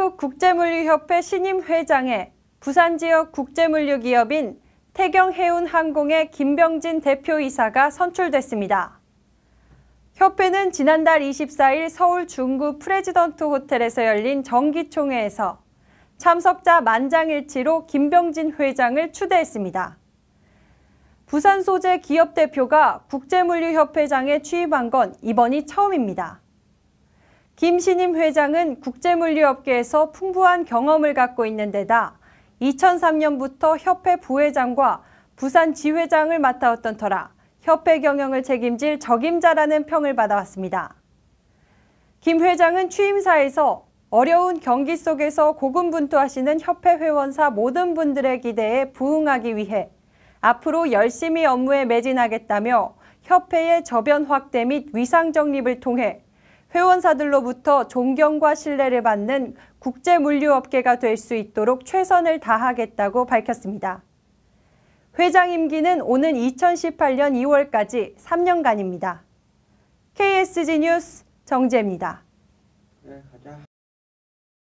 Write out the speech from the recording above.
한국 국제물류협회 신임 회장의 부산 지역 국제물류기업인 태경해운항공의 김병진 대표이사가 선출됐습니다. 협회는 지난달 24일 서울 중구 프레지던트 호텔에서 열린 정기총회에서 참석자 만장일치로 김병진 회장을 추대했습니다. 부산 소재 기업 대표가 국제물류협회장에 취임한 건 이번이 처음입니다. 김신임 회장은 국제물류업계에서 풍부한 경험을 갖고 있는 데다 2003년부터 협회 부회장과 부산 지회장을 맡아왔던 터라 협회 경영을 책임질 적임자라는 평을 받아왔습니다. 김 회장은 취임사에서 어려운 경기 속에서 고군분투하시는 협회 회원사 모든 분들의 기대에 부응하기 위해 앞으로 열심히 업무에 매진하겠다며 협회의 저변 확대 및 위상 정립을 통해 회원사들로부터 존경과 신뢰를 받는 국제 물류업계가 될 수 있도록 최선을 다하겠다고 밝혔습니다. 회장 임기는 오는 2018년 2월까지 3년간입니다. KSG 뉴스 정재입니다. 네,